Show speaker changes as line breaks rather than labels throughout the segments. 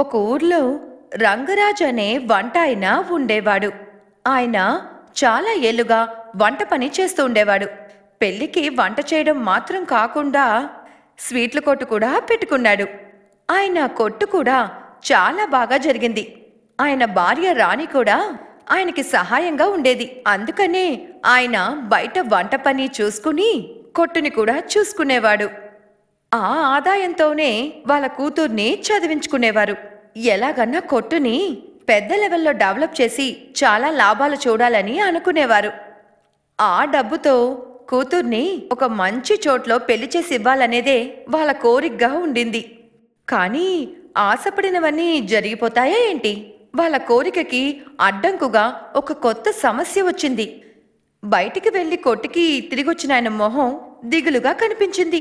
ఒక ఊర్లో రంగరాజ్ అనే వంట ఆయన ఉండేవాడు ఆయన చాలా ఏళ్ళుగా వంట పని చేస్తూ ఉండేవాడు పెళ్లికి వంట చేయడం మాత్రం కాకుండా స్వీట్ల కొట్టు కూడా పెట్టుకున్నాడు ఆయన కొట్టు కూడా చాలా బాగా జరిగింది ఆయన భార్య రాణి కూడా ఆయనకి సహాయంగా ఉండేది అందుకనే ఆయన బయట వంట పని చూసుకుని కొట్టుని కూడా చూసుకునేవాడు ఆ ఆదాయంతోనే వాళ్ళ కూతుర్ని చదివించుకునేవారు ఎలాగన్నా కొట్టుని పెద్ద లెవెల్లో డెవలప్ చేసి చాలా లాభాలు చూడాలని అనుకునేవారు ఆ డబ్బుతో కూతుర్ని ఒక మంచి చోట్లో పెళ్లి చేసి ఇవ్వాలనేదే వాళ్ళ కోరికగా ఉండింది కానీ ఆశపడినవన్నీ జరిగిపోతాయా ఏంటి వాళ్ళ కోరికకి అడ్డంకుగా ఒక కొత్త సమస్య వచ్చింది బయటికి వెళ్ళి కొట్టుకి తిరిగొచ్చిన ఆయన మొహం దిగులుగా కనిపించింది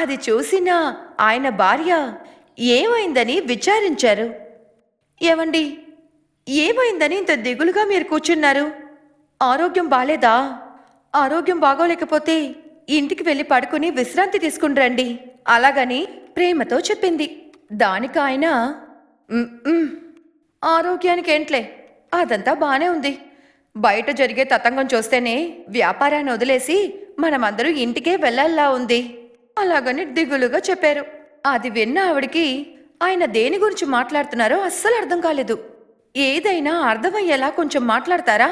అది చూసినా ఆయన భార్య ఏమైందని విచారించారు ఏవండి ఏమైందని ఇంత దిగులుగా మీరు కూర్చున్నారు ఆరోగ్యం బాలేదా ఆరోగ్యం బాగోలేకపోతే ఇంటికి వెళ్ళి పడుకుని విశ్రాంతి తీసుకుని రండి అలాగని ప్రేమతో చెప్పింది దానికి ఆయన ఆరోగ్యానికి ఏంట్లే అదంతా బానే ఉంది బయట జరిగే తతంగం చూస్తేనే వ్యాపారాన్ని వదిలేసి మనమందరూ ఇంటికే వెళ్ళల్లా ఉంది అలాగని దిగులుగా చెప్పారు అది విన్న ఆవిడికి ఆయన దేని గురించి మాట్లాడుతున్నారో అస్సలు అర్థం కాలేదు ఏదైనా అర్థమయ్యేలా కొంచెం మాట్లాడతారా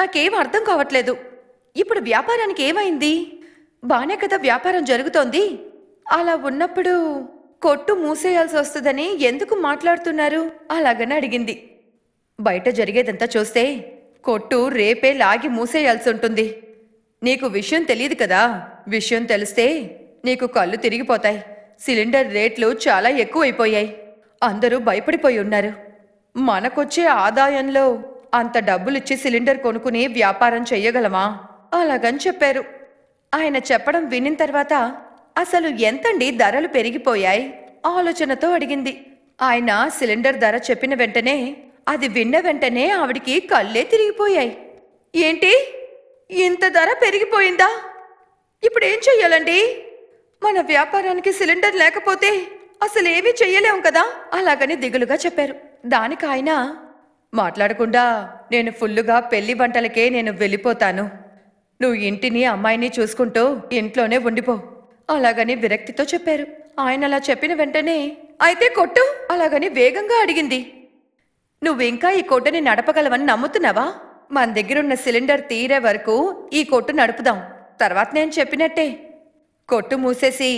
నాకేం అర్థం కావట్లేదు ఇప్పుడు వ్యాపారానికి ఏమైంది బానే కదా వ్యాపారం జరుగుతోంది అలా ఉన్నప్పుడు కొట్టు మూసేయాల్సి వస్తుందని ఎందుకు మాట్లాడుతున్నారు అలాగని అడిగింది బయట జరిగేదంతా చూస్తే కొట్టు రేపే లాగి మూసేయాల్సి ఉంటుంది నీకు విషయం తెలియదు కదా విషయం తెలిస్తే నీకు కళ్ళు తిరిగిపోతాయి సిలిండర్ రేట్లు చాలా ఎక్కువైపోయాయి అందరూ భయపడిపోయి ఉన్నారు మనకొచ్చే ఆదాయంలో అంత డబ్బులిచ్చి సిలిండర్ కొనుక్కుని వ్యాపారం చెయ్యగలమా అలాగని చెప్పారు ఆయన చెప్పడం వినిన తర్వాత అసలు ఎంతండి ధరలు పెరిగిపోయాయి ఆలోచనతో అడిగింది ఆయన సిలిండర్ ధర చెప్పిన వెంటనే అది విన్న వెంటనే ఆవిడికి కళ్ళే తిరిగిపోయాయి ఏంటి ఇంత ధర పెరిగిపోయిందా ఇప్పుడేం చెయ్యాలండి మన వ్యాపారానికి సిలిండర్ లేకపోతే అసలు ఏమీ చెయ్యలేం కదా అలాగని దిగులుగా చెప్పారు దానికి ఆయన మాట్లాడకుండా నేను ఫుల్లుగా పెళ్లి వంటలకే నేను వెళ్ళిపోతాను నువ్వు ఇంటిని అమ్మాయిని చూసుకుంటూ ఇంట్లోనే ఉండిపో అలాగని విరక్తితో చెప్పారు ఆయన అలా చెప్పిన వెంటనే అయితే కొట్టు అలాగని వేగంగా అడిగింది నువ్వింకా ఈ కొట్టుని నడపగలవని నమ్ముతున్నావా మన దగ్గరున్న సిలిండర్ తీరే వరకు ఈ కొట్టు నడుపుదాం తర్వాత నేను చెప్పినట్టే కొట్టు మూసేసి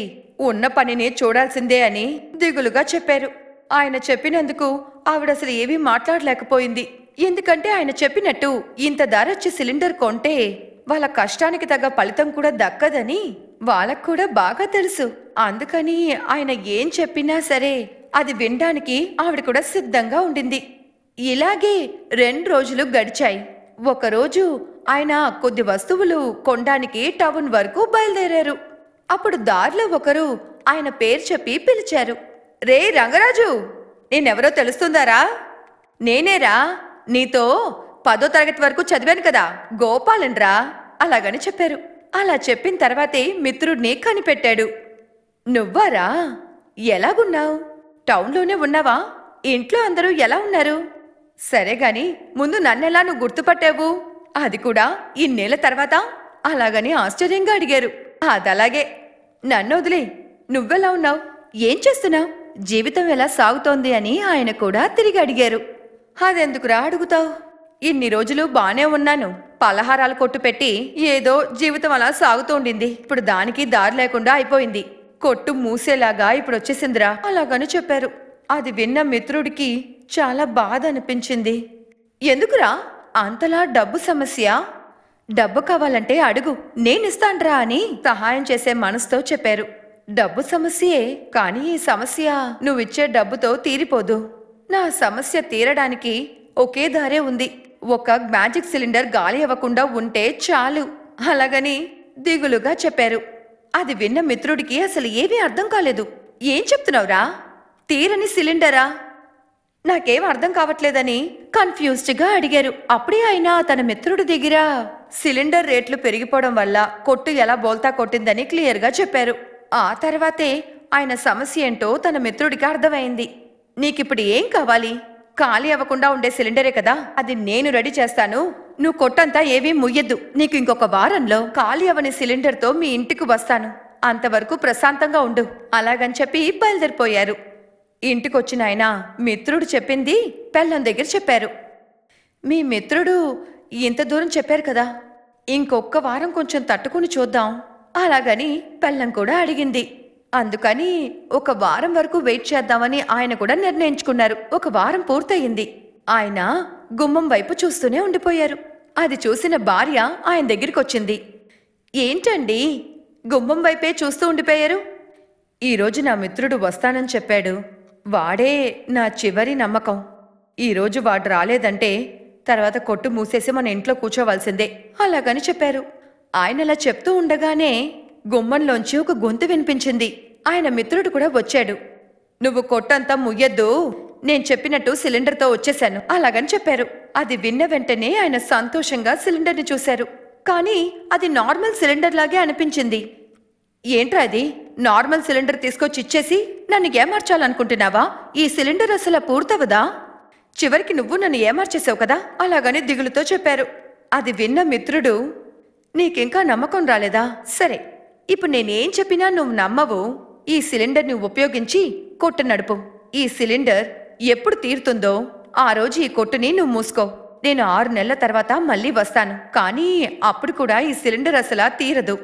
ఉన్న పనిని చూడాల్సిందే అని దిగులుగా చెప్పారు ఆయన చెప్పినందుకు ఆవిడ అసలు ఏమీ మాట్లాడలేకపోయింది ఎందుకంటే ఆయన చెప్పినట్టు ఇంత ధరొచ్చి సిలిండర్ కొంటే వాళ్ళ కష్టానికి తగ్గ ఫలితం కూడా దక్కదని వాళ్ళకు కూడా బాగా తెలుసు అందుకని ఆయన ఏం చెప్పినా సరే అది వినడానికి ఆవిడ కూడా సిద్ధంగా ఉండింది ఇలాగే రెండు రోజులు గడిచాయి ఒకరోజు ఆయన కొద్ది వస్తువులు కొనడానికి టౌన్ వరకు బయలుదేరారు అప్పుడు దారిలో ఒకరు ఆయన పేరు చెప్పి పిలిచారు రే రంగరాజు నేనెవరో తెలుస్తుందారా నేనేరా నీతో పదో తరగతి వరకు చదివాను కదా గోపాలన్రా అలాగని చెప్పారు అలా చెప్పిన తర్వాతే మిత్రుడిని కనిపెట్టాడు నువ్వారా ఎలాగున్నావు టౌన్లోనే ఉన్నావా ఇంట్లో అందరూ ఎలా ఉన్నారు సరే గాని ముందు నన్నెలా నువ్వు గుర్తుపట్టావు అది కూడా ఇన్నేళ్ల తర్వాత అలాగని ఆశ్చర్యంగా అడిగారు అదలాగే నన్ను వదిలే నువ్వెలా ఉన్నావు ఏం చేస్తున్నావు జీవితం ఎలా సాగుతోంది అని ఆయన కూడా తిరిగి అడిగారు అదెందుకురా అడుగుతావు ఇన్ని రోజులు బానే ఉన్నాను పలహారాలు కొట్టు పెట్టి ఏదో జీవితం అలా ఉండింది ఇప్పుడు దానికి దారి లేకుండా అయిపోయింది కొట్టు మూసేలాగా ఇప్పుడు వచ్చేసిందిరా అలాగని చెప్పారు అది విన్న మిత్రుడికి చాలా బాధ అనిపించింది ఎందుకురా అంతలా డబ్బు సమస్య డబ్బు కావాలంటే అడుగు నేనిస్తాండ్రా అని సహాయం చేసే మనసుతో చెప్పారు డబ్బు సమస్యే కానీ ఈ సమస్య నువ్విచ్చే డబ్బుతో తీరిపోదు నా సమస్య తీరడానికి ఒకే దారే ఉంది ఒక మ్యాజిక్ సిలిండర్ గాలి అవ్వకుండా ఉంటే చాలు అలాగని దిగులుగా చెప్పారు అది విన్న మిత్రుడికి అసలు ఏమీ అర్థం కాలేదు ఏం చెప్తున్నావురా తీరని సిలిండరా నాకేం అర్థం కావట్లేదని కన్ఫ్యూజ్డ్గా అడిగారు అప్పుడే అయినా తన మిత్రుడి దగ్గర సిలిండర్ రేట్లు పెరిగిపోవడం వల్ల కొట్టు ఎలా బోల్తా కొట్టిందని క్లియర్గా చెప్పారు ఆ తర్వాతే ఆయన సమస్య ఏంటో తన మిత్రుడికి అర్థమైంది నీకిప్పుడు ఏం కావాలి ఖాళీ అవ్వకుండా ఉండే సిలిండరే కదా అది నేను రెడీ చేస్తాను నువ్వు కొట్టంతా ఏవీ ముయ్యద్దు నీకు ఇంకొక వారంలో ఖాళీ అవని సిలిండర్తో మీ ఇంటికి వస్తాను అంతవరకు ప్రశాంతంగా ఉండు అలాగని చెప్పి బయలుదేరిపోయారు ఇంటికొచ్చిన ఆయన మిత్రుడు చెప్పింది పెళ్ళం దగ్గర చెప్పారు మీ మిత్రుడు ఇంత దూరం చెప్పారు కదా ఇంకొక్క వారం కొంచెం తట్టుకుని చూద్దాం అలాగని పెళ్ళం కూడా అడిగింది అందుకని ఒక వారం వరకు వెయిట్ చేద్దామని ఆయన కూడా నిర్ణయించుకున్నారు ఒక వారం పూర్తయింది ఆయన గుమ్మం వైపు చూస్తూనే ఉండిపోయారు అది చూసిన భార్య ఆయన దగ్గరికి వచ్చింది ఏంటండి గుమ్మం వైపే చూస్తూ ఉండిపోయారు ఈరోజు నా మిత్రుడు వస్తానని చెప్పాడు వాడే నా చివరి నమ్మకం ఈరోజు వాడు రాలేదంటే తర్వాత కొట్టు మూసేసి మన ఇంట్లో కూర్చోవలసిందే అలాగని చెప్పారు ఆయన అలా చెప్తూ ఉండగానే గుమ్మంలోంచి ఒక గొంతు వినిపించింది ఆయన మిత్రుడు కూడా వచ్చాడు నువ్వు కొట్టంతా ముయ్యద్దు నేను చెప్పినట్టు సిలిండర్తో వచ్చేశాను అలాగని చెప్పారు అది విన్న వెంటనే ఆయన సంతోషంగా సిలిండర్ని చూశారు కానీ అది నార్మల్ సిలిండర్ లాగే అనిపించింది ఏంట్రా అది నార్మల్ సిలిండర్ తీసుకొచ్చి ఇచ్చేసి నన్ను ఏమార్చాలనుకుంటున్నావా ఈ సిలిండర్ అసలు పూర్తవదా చివరికి నువ్వు నన్ను ఏమార్చేసావు కదా అలాగని దిగులుతో చెప్పారు అది విన్న మిత్రుడు నీకింకా నమ్మకం రాలేదా సరే ఇప్పుడు నేనేం చెప్పినా నువ్వు నమ్మవు ఈ సిలిండర్ని ఉపయోగించి కొట్టు నడుపు ఈ సిలిండర్ ఎప్పుడు తీరుతుందో ఆ రోజు ఈ కొట్టుని నువ్వు మూసుకో నేను ఆరు నెలల తర్వాత మళ్ళీ వస్తాను కానీ అప్పుడు కూడా ఈ సిలిండర్ అసలు తీరదు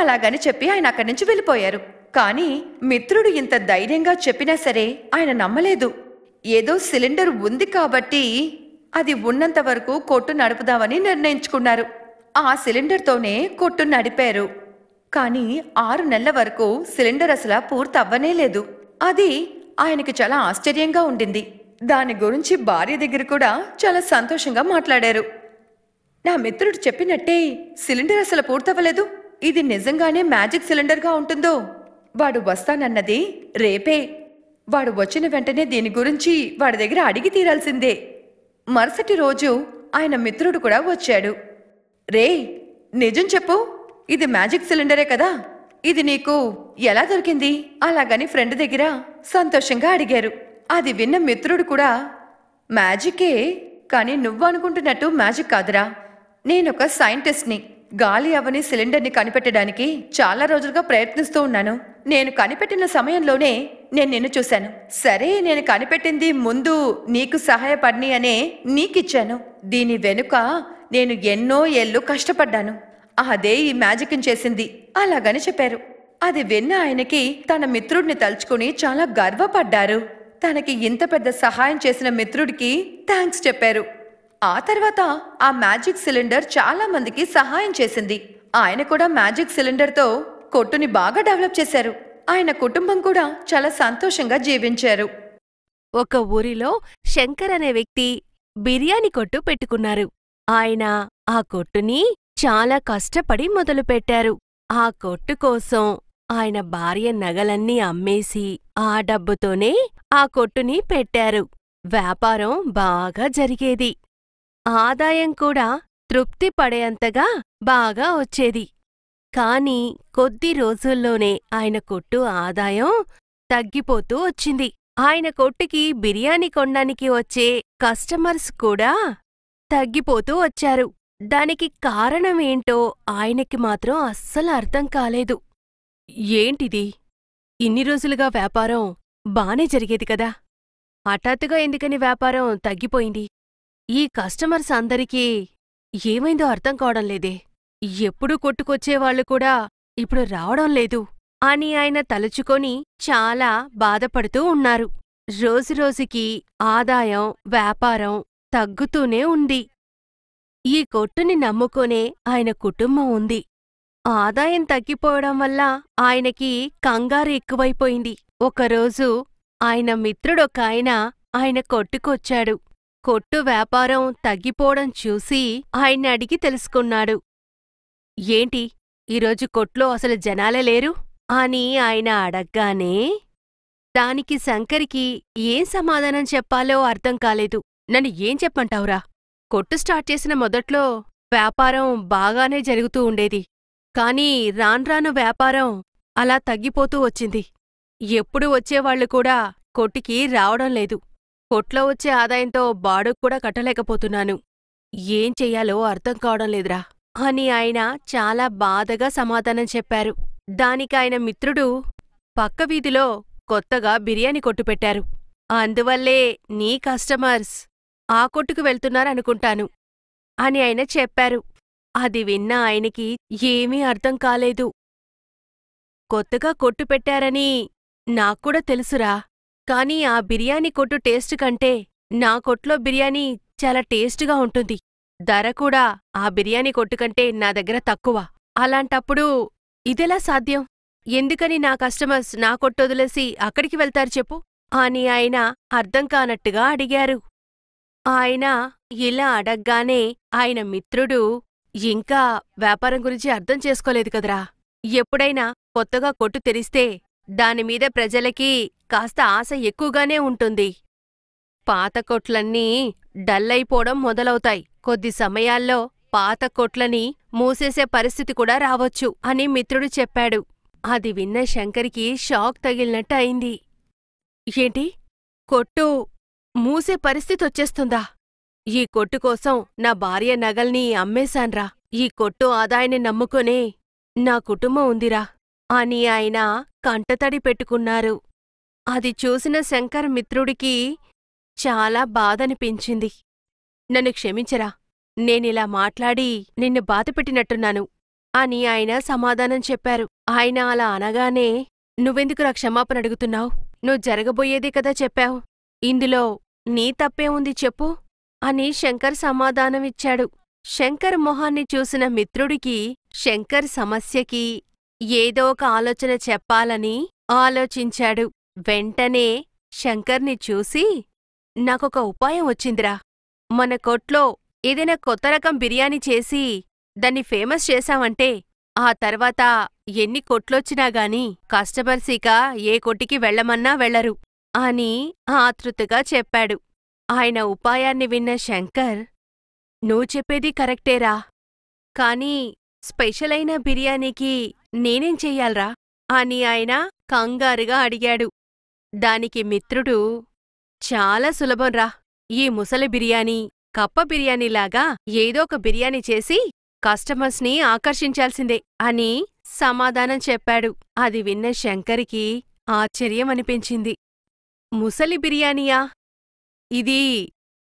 అలాగని చెప్పి ఆయన అక్కడి నుంచి వెళ్ళిపోయారు కానీ మిత్రుడు ఇంత ధైర్యంగా చెప్పినా సరే ఆయన నమ్మలేదు ఏదో సిలిండర్ ఉంది కాబట్టి అది ఉన్నంత వరకు కొట్టు నడుపుదామని నిర్ణయించుకున్నారు ఆ సిలిండర్తోనే కొట్టు నడిపారు కానీ ఆరు నెలల వరకు సిలిండర్ అసలు పూర్తవ్వనే లేదు అది ఆయనకి చాలా ఆశ్చర్యంగా ఉండింది దాని గురించి భార్య దగ్గర కూడా చాలా సంతోషంగా మాట్లాడారు నా మిత్రుడు చెప్పినట్టే సిలిండర్ అసలు పూర్తవ్వలేదు ఇది నిజంగానే మ్యాజిక్ సిలిండర్గా ఉంటుందో వాడు వస్తానన్నది రేపే వాడు వచ్చిన వెంటనే దీని గురించి వాడి దగ్గర అడిగి తీరాల్సిందే మరుసటి రోజు ఆయన మిత్రుడు కూడా వచ్చాడు రే నిజం చెప్పు ఇది మ్యాజిక్ సిలిండరే కదా ఇది నీకు ఎలా దొరికింది అలాగని ఫ్రెండ్ దగ్గర సంతోషంగా అడిగారు అది విన్న మిత్రుడు కూడా మ్యాజికే కానీ నువ్వు అనుకుంటున్నట్టు మ్యాజిక్ కాదురా నేనొక సైంటిస్ట్ని గాలి అవని సిలిండర్ని కనిపెట్టడానికి చాలా రోజులుగా ప్రయత్నిస్తూ ఉన్నాను నేను కనిపెట్టిన సమయంలోనే నేను నిన్ను చూశాను సరే నేను కనిపెట్టింది ముందు నీకు సహాయపడిని అనే నీకిచ్చాను దీని వెనుక నేను ఎన్నో ఏళ్ళు కష్టపడ్డాను అదే ఈ మ్యాజిక్ చేసింది అలాగని చెప్పారు అది విన్న ఆయనకి తన మిత్రుడిని తలుచుకుని చాలా గర్వపడ్డారు తనకి ఇంత పెద్ద సహాయం చేసిన మిత్రుడికి థ్యాంక్స్ చెప్పారు ఆ తర్వాత ఆ మ్యాజిక్ సిలిండర్ చాలా మందికి సహాయం చేసింది ఆయన కూడా మ్యాజిక్ సిలిండర్తో కొట్టుని బాగా డెవలప్ చేశారు ఆయన కుటుంబం కూడా చాలా సంతోషంగా జీవించారు
ఒక ఊరిలో శంకర్ అనే వ్యక్తి బిర్యానీ కొట్టు పెట్టుకున్నారు ఆయన ఆ కొట్టుని చాలా కష్టపడి మొదలుపెట్టారు ఆ కొట్టు కోసం ఆయన భార్య నగలన్నీ అమ్మేసి ఆ డబ్బుతోనే ఆ కొట్టుని పెట్టారు వ్యాపారం బాగా జరిగేది ఆదాయం కూడా తృప్తి పడేంతగా బాగా వచ్చేది కాని కొద్ది రోజుల్లోనే ఆయన కొట్టు ఆదాయం తగ్గిపోతూ వచ్చింది ఆయన కొట్టుకి బిర్యానీ కొనడానికి వచ్చే కస్టమర్స్ కూడా తగ్గిపోతూ వచ్చారు దానికి కారణమేంటో ఆయనకి మాత్రం అస్సలు అర్థం కాలేదు ఏంటిది ఇన్ని రోజులుగా వ్యాపారం బానే జరిగేది కదా హఠాత్తుగా ఎందుకని వ్యాపారం తగ్గిపోయింది ఈ కస్టమర్స్ అందరికీ ఏమైందో అర్థం కావడం లేదే ఎప్పుడూ కొట్టుకొచ్చేవాళ్లు కూడా ఇప్పుడు రావడం లేదు అని ఆయన తలుచుకొని చాలా బాధపడుతూ ఉన్నారు రోజురోజుకి ఆదాయం వ్యాపారం తగ్గుతూనే ఉంది ఈ కొట్టుని నమ్ముకునే ఆయన కుటుంబం ఉంది ఆదాయం తగ్గిపోవడం వల్ల ఆయనకి కంగారు ఎక్కువైపోయింది ఒకరోజు ఆయన మిత్రుడొకాయన ఆయన కొట్టుకొచ్చాడు కొట్టు వ్యాపారం తగ్గిపోవడం చూసి ఆయన అడిగి తెలుసుకున్నాడు ఏంటి ఈరోజు కొట్లో అసలు జనాలే లేరు అని ఆయన అడగ్గానే దానికి శంకరికి ఏం సమాధానం చెప్పాలో అర్థం కాలేదు నన్ను ఏం చెప్పంటావురా కొట్టు స్టార్ట్ చేసిన మొదట్లో వ్యాపారం బాగానే జరుగుతూ ఉండేది కానీ రాన్రాను వ్యాపారం అలా తగ్గిపోతూ వచ్చింది ఎప్పుడు వచ్చేవాళ్లు కూడా కొట్టుకి రావడం లేదు కొట్లో వచ్చే ఆదాయంతో బాడుక్కూడా కట్టలేకపోతున్నాను ఏం చెయ్యాలో అర్థం కావడం లేదురా అని ఆయన చాలా బాధగా సమాధానం చెప్పారు దానికాయన మిత్రుడు పక్క వీధిలో కొత్తగా బిర్యానీ కొట్టు పెట్టారు అందువల్లే నీ కస్టమర్స్ ఆ కొట్టుకు వెళ్తున్నారనుకుంటాను అని ఆయన చెప్పారు అది విన్న ఆయనకి ఏమీ అర్థం కాలేదు కొత్తగా కొట్టు పెట్టారని నాక్కూడా తెలుసురా కానీ ఆ బిర్యానీ కొట్టు టేస్ట్ కంటే నా కొట్లో బిర్యానీ చాలా టేస్టుగా ఉంటుంది ధర కూడా ఆ బిర్యానీ కొట్టుకంటే నా దగ్గర తక్కువ అలాంటప్పుడు ఇదెలా సాధ్యం ఎందుకని నా కస్టమర్స్ నా కొట్టొదిలేసి అక్కడికి వెళ్తారు చెప్పు అని ఆయన అర్థం కానట్టుగా అడిగారు ఆయన ఇలా అడగ్గానే ఆయన మిత్రుడు ఇంకా వ్యాపారం గురించి అర్థం చేసుకోలేదు కదరా ఎప్పుడైనా కొత్తగా కొట్టు తెరిస్తే దానిమీద ప్రజలకి కాస్త ఆశ ఎక్కువగానే ఉంటుంది పాత కొట్లన్నీ డల్ అయిపోవడం మొదలవుతాయి కొద్ది సమయాల్లో పాత కొట్లని మూసేసే పరిస్థితి కూడా రావచ్చు అని మిత్రుడు చెప్పాడు అది విన్న శంకరికి షాక్ తగిలినట్టు అయింది ఏంటి కొట్టు మూసే పరిస్థితి వచ్చేస్తుందా ఈ కొట్టు కోసం నా భార్య నగల్ని అమ్మేశాన్రా ఈ కొట్టు ఆదాయాన్ని నమ్ముకునే నా కుటుంబం ఉందిరా అని ఆయన కంటతడి పెట్టుకున్నారు అది చూసిన శంకర్ మిత్రుడికి చాలా బాధనిపించింది నన్ను క్షమించరా నేనిలా మాట్లాడి నిన్ను బాధపెట్టినట్టున్నాను అని ఆయన సమాధానం చెప్పారు ఆయన అలా అనగానే నువ్వెందుకురా క్షమాపణ అడుగుతున్నావు నువ్వు జరగబోయేదే కదా చెప్పావు ఇందులో నీ తప్పే ఉంది చెప్పు అని శంకర్ సమాధానమిచ్చాడు శంకర్ మొహాన్ని చూసిన మిత్రుడికి శంకర్ సమస్యకి ఏదో ఒక ఆలోచన చెప్పాలని ఆలోచించాడు వెంటనే శంకర్ని చూసి నాకొక ఉపాయం వచ్చిందిరా మన కొట్లో ఏదైనా కొత్త రకం బిర్యానీ చేసి దాన్ని ఫేమస్ చేశామంటే ఆ తర్వాత ఎన్ని కొట్లొచ్చినా గాని కస్టమర్స్ ఇక ఏ కొట్టికి వెళ్లమన్నా వెళ్లరు అని ఆతృతగా చెప్పాడు ఆయన ఉపాయాన్ని విన్న శంకర్ నువ్వు చెప్పేది కరెక్టేరా కానీ స్పెషల్ అయిన బిర్యానీకి నేనేం చెయ్యాలరా అని ఆయన కంగారుగా అడిగాడు దానికి మిత్రుడు చాలా సులభంరా ఈ ముసలి బిర్యానీ కప్ప బిర్యానీలాగా ఏదో ఒక బిర్యానీ చేసి కస్టమర్స్ని ఆకర్షించాల్సిందే అని సమాధానం చెప్పాడు అది విన్న శంకరికి ఆశ్చర్యం అనిపించింది ముసలి బిర్యానీయా ఇది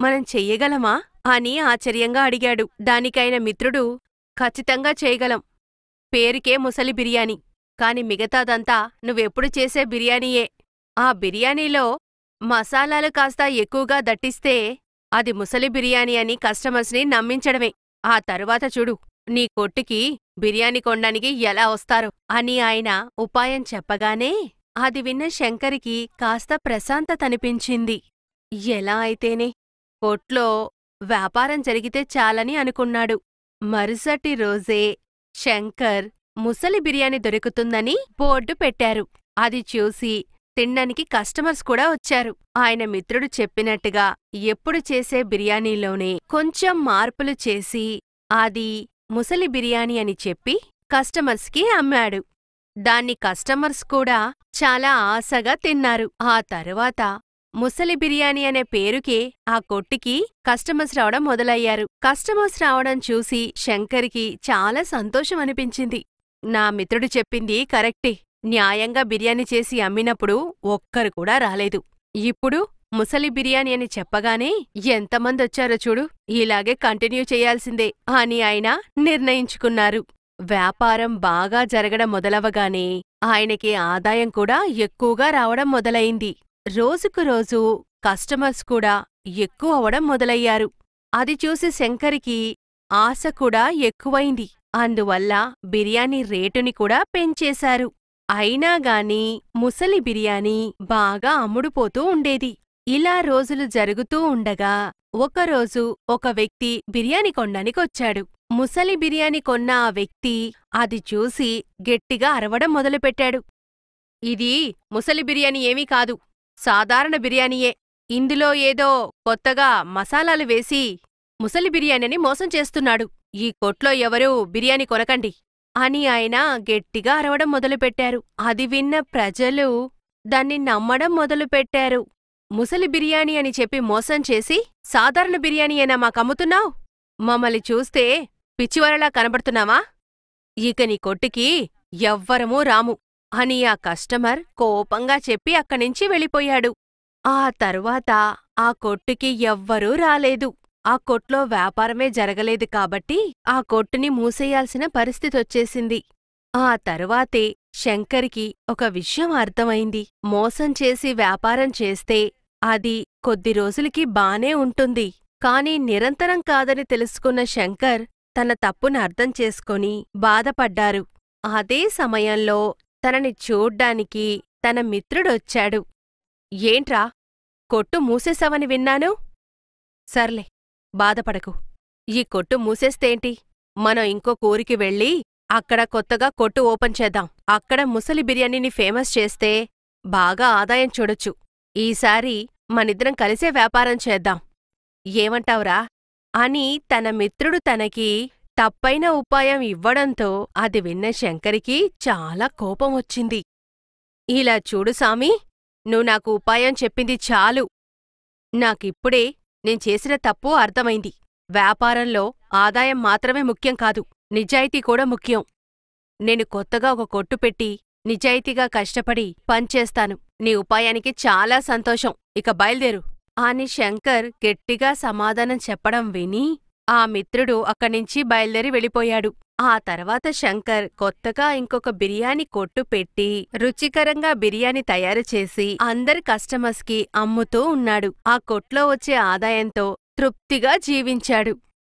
మనం చెయ్యగలమా అని ఆశ్చర్యంగా అడిగాడు దానికైన మిత్రుడు ఖచ్చితంగా చేయగలం పేరుకే ముసలి బిర్యానీ కాని మిగతాదంతా నువ్వెప్పుడు చేసే బిర్యానీయే ఆ బిర్యానీలో మసాలాలు కాస్త ఎక్కువగా దట్టిస్తే అది ముసలి బిర్యానీ అని కస్టమర్స్ని నమ్మించడమే ఆ తరువాత చూడు నీ కొట్టుకి బిర్యానీ కొండానికి ఎలా వస్తారు అని ఆయన ఉపాయం చెప్పగానే అది విన్న శంకరికి కాస్త ప్రశాంతతనిపించింది ఎలా అయితేనే కొట్లో వ్యాపారం జరిగితే చాలని అనుకున్నాడు మరుసటి రోజే శంకర్ ముసలి బిర్యానీ దొరుకుతుందని బోర్డు పెట్టారు అది చూసి తినడానికి కస్టమర్స్ కూడా వచ్చారు ఆయన మిత్రుడు చెప్పినట్టుగా ఎప్పుడు చేసే బిర్యానీలోనే కొంచెం మార్పులు చేసి అది ముసలి బిర్యానీ అని చెప్పి కస్టమర్స్కి అమ్మాడు దాన్ని కస్టమర్స్ కూడా చాలా ఆశగా తిన్నారు ఆ తరువాత ముసలి బిర్యానీ అనే పేరుకే ఆ కొట్టుకి కస్టమర్స్ రావడం మొదలయ్యారు కస్టమర్స్ రావడం చూసి శంకర్కి చాలా సంతోషం అనిపించింది నా మిత్రుడు చెప్పింది కరెక్టే న్యాయంగా బిర్యానీ చేసి అమ్మినప్పుడు ఒక్కరు కూడా రాలేదు ఇప్పుడు ముసలి బిర్యానీ అని చెప్పగానే వచ్చారో చూడు ఇలాగే కంటిన్యూ చేయాల్సిందే అని ఆయన నిర్ణయించుకున్నారు వ్యాపారం బాగా జరగడం మొదలవగానే ఆయనకి ఆదాయం కూడా ఎక్కువగా రావడం మొదలయింది రోజుకు రోజు కస్టమర్స్ కూడా ఎక్కువ అవడం మొదలయ్యారు అది చూసి శంకరికి ఆశ కూడా ఎక్కువైంది అందువల్ల బిర్యానీ రేటుని కూడా పెంచేశారు అయినా గాని ముసలి బిర్యానీ బాగా అమ్ముడుపోతూ ఉండేది ఇలా రోజులు జరుగుతూ ఉండగా ఒకరోజు ఒక వ్యక్తి బిర్యానీ కొండనికొచ్చాడు ముసలి బిర్యానీ కొన్న ఆ వ్యక్తి అది చూసి గట్టిగా అరవడం మొదలుపెట్టాడు ఇది ముసలి బిర్యానీ ఏమీ కాదు సాధారణ బిర్యానీయే ఇందులో ఏదో కొత్తగా మసాలాలు వేసి ముసలి బిర్యానీని మోసం చేస్తున్నాడు ఈ కొట్లో ఎవరూ బిర్యానీ కొనకండి అని ఆయన గట్టిగా అరవడం మొదలుపెట్టారు అది విన్న ప్రజలు దాన్ని నమ్మడం మొదలుపెట్టారు ముసలి బిర్యానీ అని చెప్పి మోసం చేసి సాధారణ బిర్యానీ అయినా మాకమ్ముతున్నావు మమ్మల్ని చూస్తే పిచ్చివరలా కనబడుతున్నావా ఇక నీ కొట్టుకి ఎవ్వరమూ రాము అని ఆ కస్టమర్ కోపంగా చెప్పి అక్కడినుంచి వెళ్ళిపోయాడు ఆ తరువాత ఆ కొట్టుకి ఎవ్వరూ రాలేదు ఆ కొట్లో వ్యాపారమే జరగలేదు కాబట్టి ఆ కొట్టుని మూసేయాల్సిన పరిస్థితొచ్చేసింది ఆ తరువాతే శంకర్కి ఒక విషయం అర్థమైంది మోసం చేసి వ్యాపారం చేస్తే అది కొద్ది రోజులకి బానే ఉంటుంది కాని నిరంతరం కాదని తెలుసుకున్న శంకర్ తన తప్పును అర్థం చేసుకుని బాధపడ్డారు అదే సమయంలో తనని చూడ్డానికి తన మిత్రుడొచ్చాడు ఏంట్రా కొట్టు మూసేశావని విన్నాను సర్లే బాధపడకు ఈ కొట్టు మూసేస్తేంటి మనం ఇంకో కూరికి వెళ్ళి అక్కడ కొత్తగా కొట్టు ఓపెన్ చేద్దాం అక్కడ ముసలి బిర్యానీని ఫేమస్ చేస్తే బాగా ఆదాయం చూడొచ్చు ఈసారి మనిద్దరం కలిసే వ్యాపారం చేద్దాం ఏమంటావురా అని తన మిత్రుడు తనకి తప్పైన ఉపాయం ఇవ్వడంతో అది విన్న శంకరికి చాలా కోపం వచ్చింది ఇలా చూడు సామీ నువ్వు నాకు ఉపాయం చెప్పింది చాలు నాకిప్పుడే నేను చేసిన తప్పు అర్థమైంది వ్యాపారంలో ఆదాయం మాత్రమే ముఖ్యం కాదు నిజాయితీ కూడా ముఖ్యం నేను కొత్తగా ఒక కొట్టు పెట్టి నిజాయితీగా కష్టపడి పనిచేస్తాను నీ ఉపాయానికి చాలా సంతోషం ఇక బయలుదేరు అని శంకర్ గట్టిగా సమాధానం చెప్పడం విని ఆ మిత్రుడు అక్కడ్నించి బయలుదేరి వెళ్ళిపోయాడు ఆ తర్వాత శంకర్ కొత్తగా ఇంకొక బిర్యానీ కొట్టు పెట్టి రుచికరంగా బిర్యానీ తయారు చేసి అందరి కస్టమర్స్ కి అమ్ముతూ ఉన్నాడు ఆ కొట్లో వచ్చే ఆదాయంతో తృప్తిగా జీవించాడు